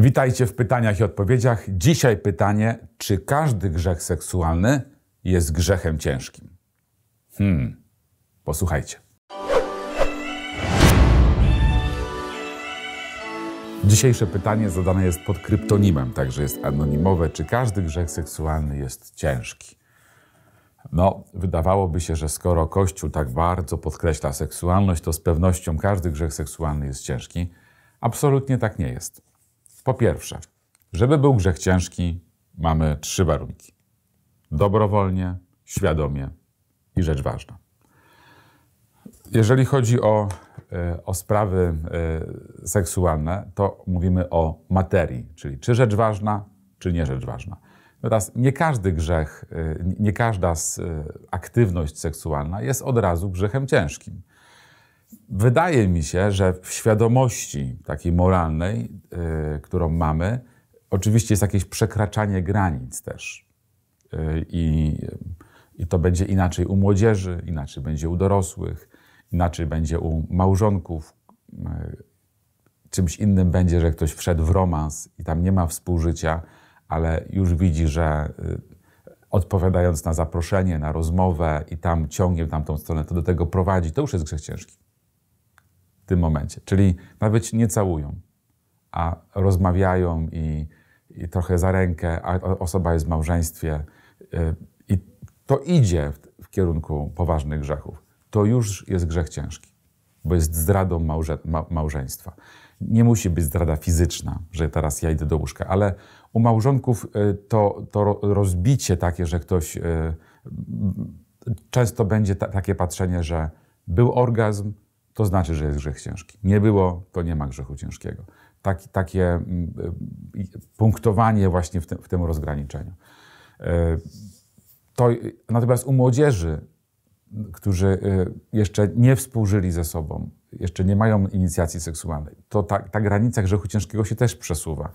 Witajcie w pytaniach i odpowiedziach. Dzisiaj pytanie, czy każdy grzech seksualny jest grzechem ciężkim? Hmm, posłuchajcie. Dzisiejsze pytanie zadane jest pod kryptonimem, także jest anonimowe. Czy każdy grzech seksualny jest ciężki? No, wydawałoby się, że skoro Kościół tak bardzo podkreśla seksualność, to z pewnością każdy grzech seksualny jest ciężki. Absolutnie tak nie jest. Po pierwsze, żeby był grzech ciężki, mamy trzy warunki: dobrowolnie, świadomie i rzecz ważna. Jeżeli chodzi o, e, o sprawy e, seksualne, to mówimy o materii, czyli czy rzecz ważna, czy nie rzecz ważna. Teraz nie każdy grzech, e, nie każda aktywność seksualna jest od razu grzechem ciężkim. Wydaje mi się, że w świadomości takiej moralnej, yy, którą mamy, oczywiście jest jakieś przekraczanie granic też. Yy, I, to będzie inaczej u młodzieży, inaczej będzie u dorosłych, inaczej będzie u małżonków. Yy, czymś innym będzie, że ktoś wszedł w romans i tam nie ma współżycia, ale już widzi, że y, odpowiadając na zaproszenie, na rozmowę i tam ciągnie w tamtą stronę, to do tego prowadzi. To już jest grzech ciężki tym momencie. Czyli nawet nie całują, a rozmawiają i, i trochę za rękę, a osoba jest w małżeństwie y, i to idzie w, w kierunku poważnych grzechów. To już jest grzech ciężki, bo jest zdradą małże, ma, małżeństwa. Nie musi być zdrada fizyczna, że teraz ja idę do łóżka, ale u małżonków y, to, to rozbicie takie, że ktoś y, często będzie ta, takie patrzenie, że był orgazm, to znaczy, że jest grzech ciężki. Nie było, to nie ma grzechu ciężkiego. Tak, takie mm, y, punktowanie właśnie w, te, w tym rozgraniczeniu. E, to, natomiast u młodzieży, którzy y, jeszcze nie współżyli ze sobą, jeszcze nie mają inicjacji seksualnej, to ta, ta granica grzechu ciężkiego się też przesuwa.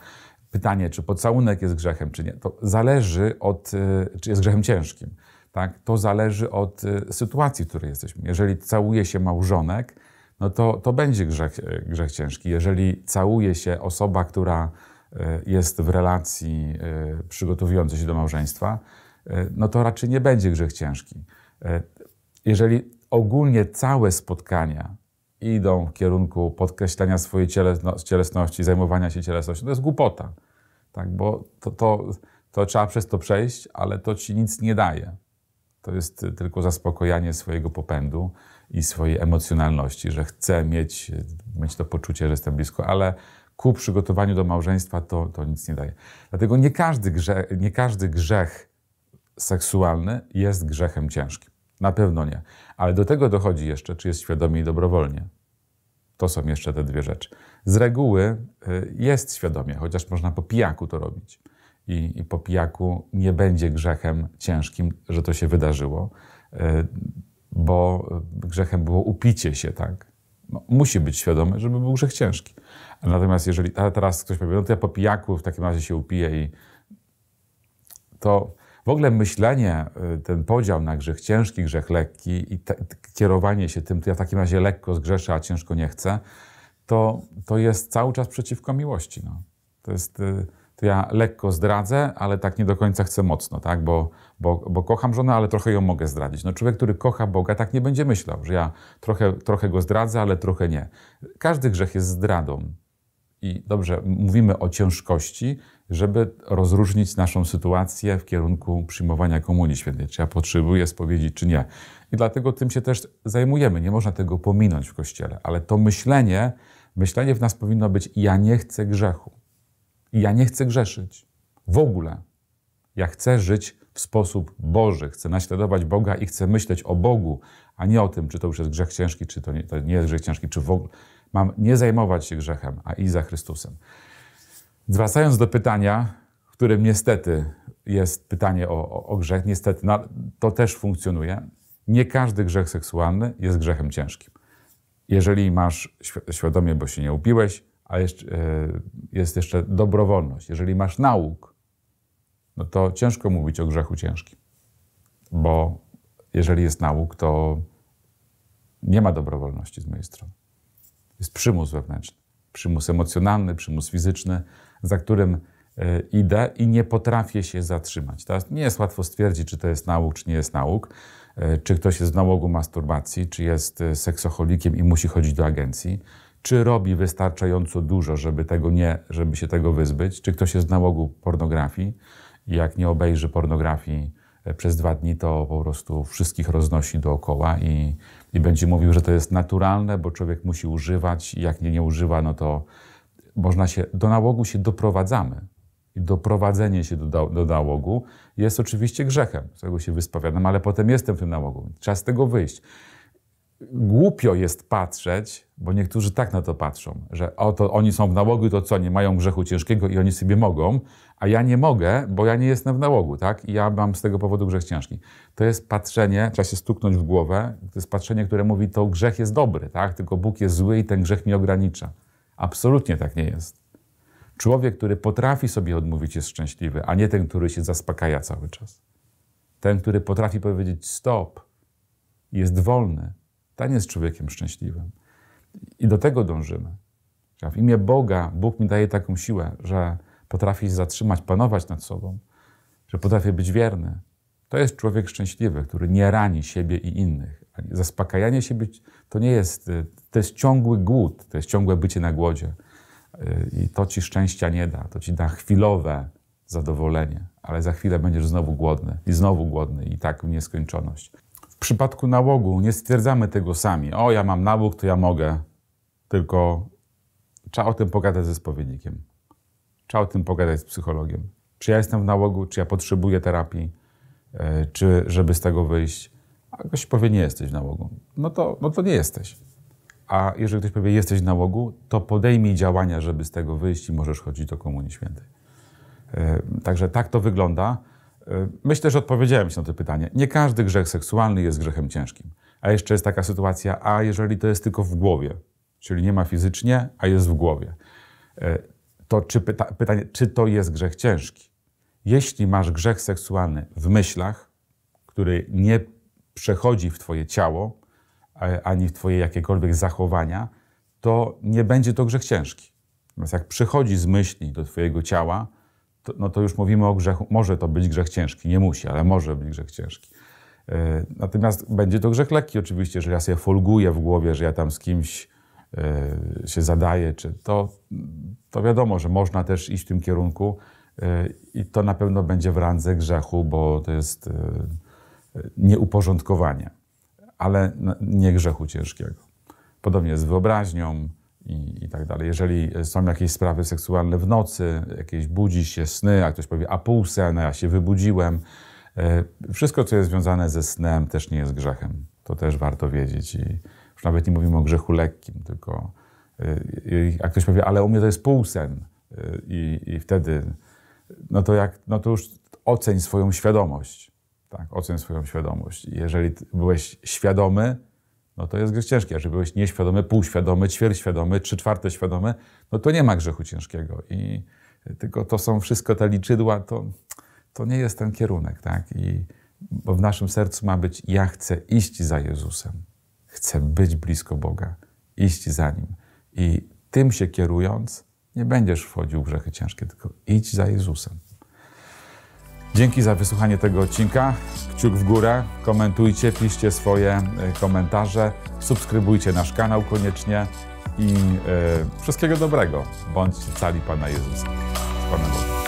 Pytanie, czy pocałunek jest grzechem, czy nie, to zależy od, y, czy jest grzechem ciężkim. Tak? To zależy od sytuacji, w której jesteśmy. Jeżeli całuje się małżonek, no to, to będzie grzech, e, grzech ciężki. Jeżeli całuje się osoba, która e, jest w relacji e, przygotowującej się do małżeństwa, no to raczej nie będzie grzech ciężki. Jeżeli ogólnie całe spotkania idą w kierunku podkreślania swojej cielesności, zajmowania się cielesnością, to jest głupota, tak? bo to, to, to trzeba przez to przejść, ale to ci nic nie daje to jest tylko zaspokojanie swojego popędu i swojej emocjonalności, że chcę mieć, mieć to poczucie, że jestem blisko, ale ku przygotowaniu do małżeństwa to, to nic nie daje. Dlatego nie każdy, grzech, nie każdy grzech seksualny jest grzechem ciężkim. Na pewno nie. Ale do tego dochodzi jeszcze, czy jest świadomie i dobrowolnie. To są jeszcze te dwie rzeczy. Z reguły y, jest świadomie, chociaż można po pijaku to robić i, i po pijaku nie będzie grzechem ciężkim, że to się wydarzyło, e, bo grzechem było upicie się, tak? No, musi być świadomy, żeby był grzech ciężki. Natomiast jeżeli teraz ktoś powie, no to ja po pijaku w takim razie się upiję i to w ogóle myślenie, e, ten podział na grzech ciężki, grzech lekki i te, kierowanie się tym, to ja w takim razie lekko zgrzeszę, a ciężko nie chcę, to, to jest cały czas przeciwko miłości. No. To jest... Y to ja lekko zdradzę, ale tak nie do końca chcę mocno, tak? Bo, bo, bo kocham żonę, ale trochę ją mogę zdradzić. No człowiek, który kocha Boga, tak nie będzie myślał, że ja trochę, trochę go zdradzę, ale trochę nie. Każdy grzech jest zdradą. I dobrze, mówimy o ciężkości, żeby rozróżnić naszą sytuację w kierunku przyjmowania Komunii Świętej, czy ja potrzebuję spowiedzi, czy nie. I dlatego tym się też zajmujemy. Nie można tego pominąć w Kościele, ale to myślenie, myślenie w nas powinno być ja nie chcę grzechu. I ja nie chcę grzeszyć. W ogóle. Ja chcę żyć w sposób Boży. Chcę naśladować Boga i chcę myśleć o Bogu, a nie o tym, czy to już jest grzech ciężki, czy to nie, to nie jest grzech ciężki, czy w ogóle. Mam nie zajmować się grzechem, a i za Chrystusem. Zwracając do pytania, w którym niestety jest pytanie o, o, o grzech, niestety no, to też funkcjonuje. Nie każdy grzech seksualny jest grzechem ciężkim. Jeżeli masz świadomie, bo się nie upiłeś, a jeszcze, e, jest jeszcze dobrowolność. Jeżeli masz nauk, no to ciężko mówić o grzechu ciężkim, bo jeżeli jest nauk, to nie ma dobrowolności z mojej strony. Jest przymus wewnętrzny, przymus emocjonalny, przymus fizyczny, za którym e, idę i nie potrafię się zatrzymać. Teraz nie jest łatwo stwierdzić, czy to jest nauk, czy nie jest nauk, e, czy ktoś jest w nałogu masturbacji, czy jest seksocholikiem i musi chodzić do agencji, czy robi wystarczająco dużo, żeby tego nie, żeby się tego wyzbyć, czy ktoś jest z nałogu pornografii i jak nie obejrzy pornografii e, przez dwa dni, to po prostu wszystkich roznosi dookoła i, i będzie mówił, że to jest naturalne, bo człowiek musi używać i jak nie, nie używa, no to można się, do nałogu się doprowadzamy. I doprowadzenie się do, do nałogu jest oczywiście grzechem, z którego się wyspowiadam, ale potem jestem w tym nałogu. Trzeba z tego wyjść głupio jest patrzeć, bo niektórzy tak na to patrzą, że oto oni są w nałogu, to co, nie mają grzechu ciężkiego i oni sobie mogą, a ja nie mogę, bo ja nie jestem w nałogu, tak? I ja mam z tego powodu grzech ciężki. To jest patrzenie, trzeba się stuknąć w głowę, to jest patrzenie, które mówi, to grzech jest dobry, tak? Tylko Bóg jest zły i ten grzech mi ogranicza. Absolutnie tak nie jest. Człowiek, który potrafi sobie odmówić, jest szczęśliwy, a nie ten, który się zaspokaja cały czas. Ten, który potrafi powiedzieć stop, jest wolny, ten jest człowiekiem szczęśliwym. I do tego dążymy. W imię Boga Bóg mi daje taką siłę, że potrafi zatrzymać, panować nad sobą, że potrafię być wierny. To jest człowiek szczęśliwy, który nie rani siebie i innych. Zaspokajanie siebie to nie jest, y, to jest ciągły głód, to jest ciągłe bycie na głodzie. Y, I to ci szczęścia nie da, to ci da chwilowe zadowolenie, ale za chwilę będziesz znowu głodny i znowu głodny i tak w nieskończoność w przypadku nałogu nie stwierdzamy tego sami. O, ja mam nałóg, to ja mogę. Tylko trzeba o tym pogadać ze spowiednikiem. Trzeba o tym pogadać z psychologiem. Czy ja jestem w nałogu, czy ja potrzebuję terapii, e, czy żeby z tego wyjść. A ktoś powie, nie jesteś w nałogu. No to, no to nie jesteś. A jeżeli ktoś powie, jesteś w nałogu, to podejmij działania, żeby z tego wyjść i możesz chodzić do Komunii Świętej. E, także tak to wygląda. E, myślę, że odpowiedziałem się na to pytanie. Nie każdy grzech seksualny jest grzechem ciężkim. A jeszcze jest taka sytuacja, a jeżeli to jest tylko w głowie, czyli nie ma fizycznie, a jest w głowie, e, to czy pyta pytanie, czy to jest grzech ciężki? Jeśli masz grzech seksualny w myślach, który nie przechodzi w Twoje ciało, ani w Twoje jakiekolwiek zachowania, to nie będzie to grzech ciężki. Natomiast jak przychodzi z myśli do Twojego ciała, to, no to już mówimy o grzechu. Może to być grzech ciężki, nie musi, ale może być grzech ciężki. E, natomiast będzie to grzech lekki oczywiście, że ja sobie folguję w głowie, że ja tam z kimś e, się zadaję, czy to, to wiadomo, że można też iść w tym kierunku e, i to na pewno będzie w randze grzechu, bo to jest nieuporządkowanie, ale nie grzechu ciężkiego. Podobnie z wyobraźnią, i, i tak dalej. Jeżeli są jakieś sprawy seksualne w nocy, jakieś budzi się sny, a ktoś powie, a pół sen, a ja się wybudziłem. E, wszystko, co jest związane ze snem, też nie jest grzechem. To też warto wiedzieć. I już nawet nie mówimy o grzechu lekkim, tylko e, jak ktoś powie, ale u mnie to jest pół sen e, i, i wtedy, no to, jak, no to już oceń swoją świadomość. Tak, oceń swoją świadomość. Jeżeli byłeś świadomy, no to jest grzech ciężki. Jeżeli byłeś nieświadomy, półświadomy, ćwierćświadomy, trzy czwarte świadomy, no to nie ma grzechu ciężkiego. I y, tylko to są wszystko te liczydła, to, to nie jest ten kierunek, tak? I, bo w naszym sercu ma być ja chcę iść za Jezusem. Chcę być blisko Boga, iść za Nim. I tym się kierując, nie będziesz wchodził w grzechy ciężkie, tylko idź za Jezusem. Dzięki za wysłuchanie tego odcinka. Kciuk w górę, komentujcie, piszcie swoje e, komentarze, subskrybujcie nasz kanał koniecznie i yy, wszystkiego dobrego. Bądźcie cali Pana Jezusa. Z Panem Bogiem.